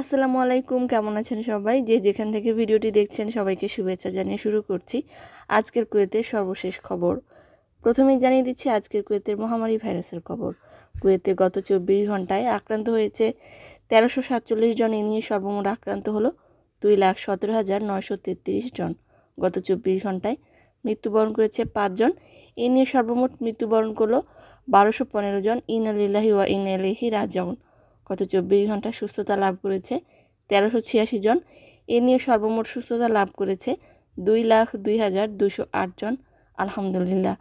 আসসালামু আলাইকুম কেমন আছেন সবাই যে যেখান থেকে ভিডিওটি দেখছেন সবাইকে শুভেচ্ছা জানিয়ে শুরু করছি আজকের কুয়েতের সর্বশেষ খবর প্রথমেই জানিয়ে দিচ্ছি আজকের কুয়েতের মহামারী ভাইরাসের খবর কুয়েতে গত চব্বিশ ঘন্টায় আক্রান্ত হয়েছে তেরোশো সাতচল্লিশ জন এ নিয়ে সর্বমোট আক্রান্ত হলো দুই লাখ সতেরো হাজার নয়শো তেত্রিশ জন গত চব্বিশ ঘন্টায় মৃত্যুবরণ করেছে পাঁচজন এ নিয়ে সর্বমোট মৃত্যুবরণ করলো বারোশো পনেরো জন ইনালিল্লাহি ওয়া ইনালিহি রাজাউন গত চব্বিশ ঘন্টায় সুস্থতা লাভ করেছে তেরোশো ছিয়াশি জন এ নিয়ে সর্বমোট সুস্থতা লাভ করেছে দুই লাখ দুই হাজার দুশো আট জন আলহামদুলিল্লাহ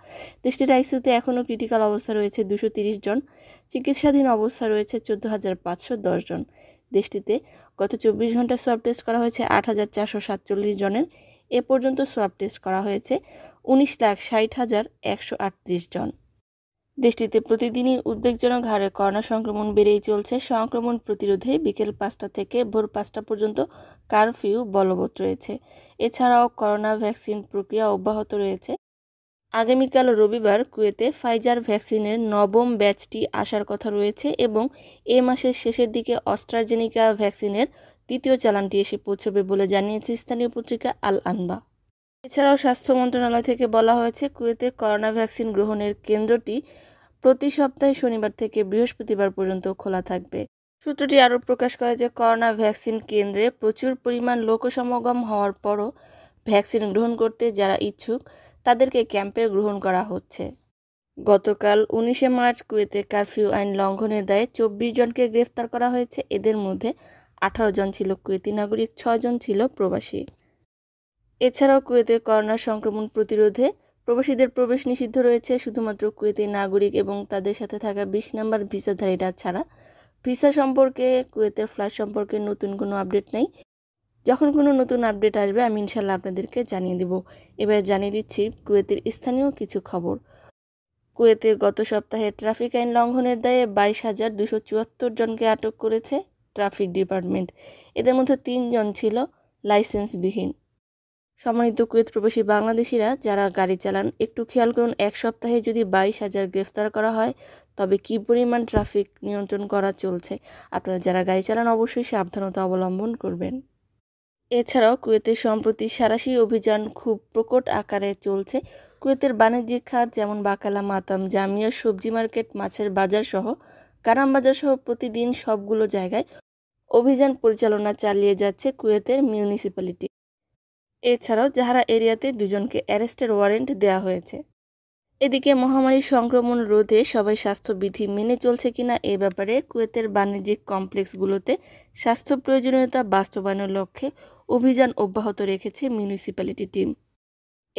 দেশটির আইসিউতে এখনও ক্রিটিক্যাল অবস্থা রয়েছে দুশো তিরিশ জন চিকিৎসাধীন অবস্থা রয়েছে চোদ্দো হাজার পাঁচশো দশ জন দেশটিতে গত চব্বিশ ঘন্টা সোয়াব টেস্ট করা হয়েছে আট হাজার চারশো সাতচল্লিশ জনের এ পর্যন্ত সোয়াব টেস্ট করা হয়েছে উনিশ লাখ ষাট হাজার একশো আটত্রিশ জন দেশটিতে প্রতিদিনই উদ্বেগজনক হারে করোনা সংক্রমণ বেড়েই চলছে সংক্রমণ প্রতিরোধে বিকেল পাঁচটা থেকে ভোর পাঁচটা পর্যন্ত কারফিউ বলবৎ রয়েছে এছাড়াও করোনা ভ্যাকসিন প্রক্রিয়া অব্যাহত রয়েছে আগামীকাল রবিবার কুয়েতে ফাইজার ভ্যাকসিনের নবম ব্যাচটি আসার কথা রয়েছে এবং এ মাসের শেষের দিকে অস্ট্রাজেনিকা ভ্যাকসিনের তৃতীয় চালানটি এসে পৌঁছবে বলে জানিয়েছে স্থানীয় পত্রিকা আল আনবা এছাড়াও স্বাস্থ্য মন্ত্রণালয় থেকে বলা হয়েছে কুয়েতে করোনা ভ্যাকসিন গ্রহণের কেন্দ্রটি প্রতি সপ্তাহে শনিবার থেকে বৃহস্পতিবার পর্যন্ত খোলা থাকবে সূত্রটি আরও প্রকাশ করে যে করোনা ভ্যাকসিন কেন্দ্রে প্রচুর পরিমাণ লোক সমাগম হওয়ার পরও ভ্যাকসিন গ্রহণ করতে যারা ইচ্ছুক তাদেরকে ক্যাম্পে গ্রহণ করা হচ্ছে গতকাল উনিশে মার্চ কুয়েতে কারফিউ আইন লঙ্ঘনের দায়ে চব্বিশ জনকে গ্রেফতার করা হয়েছে এদের মধ্যে আঠারো জন ছিল কুয়েতি নাগরিক ছজন ছিল প্রবাসী এছাড়াও কুয়েতে করোনা সংক্রমণ প্রতিরোধে প্রবাসীদের প্রবেশ নিষিদ্ধ রয়েছে শুধুমাত্র কুয়েতে নাগরিক এবং তাদের সাথে থাকা বিশ নাম্বার ভিসাধারীরা ছাড়া ভিসা সম্পর্কে কুয়েতের ফ্ল্যাট সম্পর্কে নতুন কোনো আপডেট নেই যখন কোনো নতুন আপডেট আসবে আমি ইনশাল্লাহ আপনাদেরকে জানিয়ে দেব এবার জানিয়ে দিচ্ছি কুয়েতের স্থানীয় কিছু খবর কুয়েতে গত সপ্তাহে ট্রাফিক আইন লঙ্ঘনের দায়ে বাইশ হাজার দুশো চুয়াত্তর জনকে আটক করেছে ট্রাফিক ডিপার্টমেন্ট এদের মধ্যে তিনজন ছিল লাইসেন্সবিহীন সম্মানিত কুয়েত প্রবাসী বাংলাদেশিরা যারা গাড়ি চালান একটু খেয়াল করুন এক সপ্তাহে যদি বাইশ হাজার গ্রেফতার করা হয় তবে কী পরিমাণ ট্রাফিক নিয়ন্ত্রণ করা চলছে আপনারা যারা গাড়ি চালান অবশ্যই সাবধানতা অবলম্বন করবেন এছাড়াও কুয়েতে সম্প্রতি সারাশি অভিযান খুব প্রকট আকারে চলছে কুয়েতের বাণিজ্যিক খাত যেমন বাকালা মাতাম জামিয়া সবজি মার্কেট মাছের বাজার সহ কারাম বাজার সহ প্রতিদিন সবগুলো জায়গায় অভিযান পরিচালনা চালিয়ে যাচ্ছে কুয়েতের মিউনিসিপ্যালিটি এছাড়াও যাহারা এরিয়াতে দুজনকে অ্যারেস্টের ওয়ারেন্ট দেওয়া হয়েছে এদিকে মহামারী সংক্রমণ রোধে সবাই স্বাস্থ্যবিধি মেনে চলছে কিনা এ ব্যাপারে কুয়েতের বাণিজ্যিক কমপ্লেক্সগুলোতে স্বাস্থ্য প্রয়োজনীয়তা বাস্তবায়নের লক্ষ্যে অভিযান অব্যাহত রেখেছে মিউনিসিপ্যালিটি টিম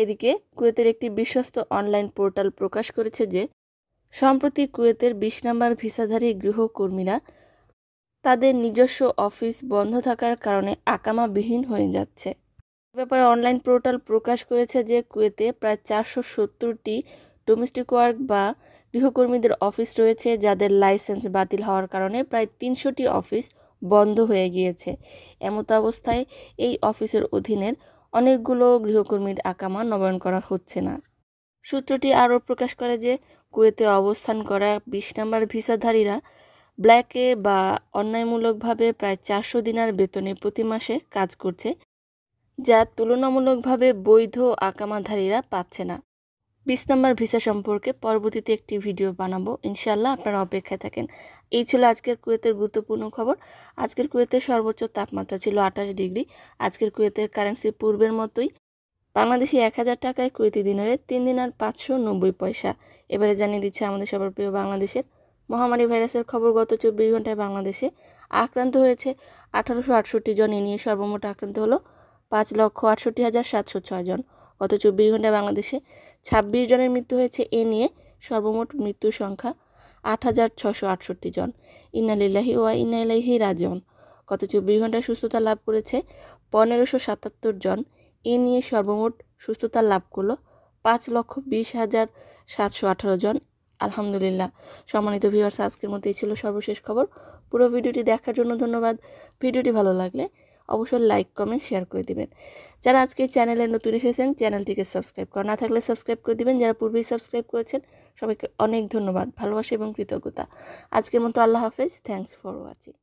এদিকে কুয়েতের একটি বিশ্বস্ত অনলাইন পোর্টাল প্রকাশ করেছে যে সম্প্রতি কুয়েতের বিশ নম্বর ভিসাধারী গৃহকর্মীরা তাদের নিজস্ব অফিস বন্ধ থাকার কারণে আকামাবিহীন হয়ে যাচ্ছে ব্যাপারে অনলাইন পোর্টাল প্রকাশ করেছে যে কুয়েতে প্রায় চারশো সত্তরটি ডোমেস্টিক ওয়ার্ক বা গৃহকর্মীদের অফিস রয়েছে যাদের লাইসেন্স বাতিল হওয়ার কারণে প্রায় তিনশোটি অফিস বন্ধ হয়ে গিয়েছে এমত অবস্থায় এই অফিসের অধীনের অনেকগুলো গৃহকর্মীর আকামা নবায়ন করা হচ্ছে না সূত্রটি আরও প্রকাশ করে যে কুয়েতে অবস্থান করা বিশ নম্বর ভিসাধারীরা ব্ল্যাকে বা অন্যায়মূলকভাবে প্রায় চারশো দিনার বেতনে প্রতি মাসে কাজ করছে যা তুলনামূলকভাবে বৈধ আকামাধারীরা পাচ্ছে না বিশ নম্বর ভিসা সম্পর্কে পরবর্তীতে একটি ভিডিও বানাবো ইনশাল্লাহ আপনারা অপেক্ষায় থাকেন এই ছিল আজকের কুয়েতের গুরুত্বপূর্ণ খবর আজকের কুয়েতের সর্বোচ্চ তাপমাত্রা ছিল আঠাশ ডিগ্রি আজকের কুয়েতের কারেন্সি পূর্বের মতোই বাংলাদেশে এক হাজার টাকায় কুয়েতি দিনারে তিন দিন আর পাঁচশো নব্বই পয়সা এবারে জানিয়ে দিচ্ছে আমাদের সবার প্রিয় বাংলাদেশের মহামারী ভাইরাসের খবর গত চব্বিশ ঘন্টায় বাংলাদেশে আক্রান্ত হয়েছে আঠারোশো আটষট্টি জন এ নিয়ে সর্বমোট আক্রান্ত হলো পাঁচ লক্ষ আটষট্টি হাজার সাতশো জন গত চব্বিশ ঘন্টায় বাংলাদেশে ছাব্বিশ জনের মৃত্যু হয়েছে এ নিয়ে সর্বমোট মৃত্যুর সংখ্যা আট হাজার ছশো আটষট্টি জন ইনালিল্লাহি ওয়া ইনাইলাহি রাজন গত চব্বিশ ঘন্টায় সুস্থতা লাভ করেছে পনেরোশো সাতাত্তর জন এ নিয়ে সর্বমোট সুস্থতা লাভ করলো পাঁচ লক্ষ বিশ হাজার সাতশো আঠারো জন আলহামদুলিল্লাহ সম্মানিত ভিউয়ার্স আজকের মতো এই ছিল সর্বশেষ খবর পুরো ভিডিওটি দেখার জন্য ধন্যবাদ ভিডিওটি ভালো লাগলে অবশ্যই লাইক কমেন্ট শেয়ার করে দিবেন যারা আজকে চ্যানেলে নতুন এসেছেন চ্যানেলটিকে সাবস্ক্রাইব করা না থাকলে সাবস্ক্রাইব করে দিবেন যারা পূর্বেই সাবস্ক্রাইব করেছেন সবাইকে অনেক ধন্যবাদ ভালোবাসা এবং কৃতজ্ঞতা আজকের মতো আল্লাহ হাফেজ থ্যাংকস ফর ওয়াচিং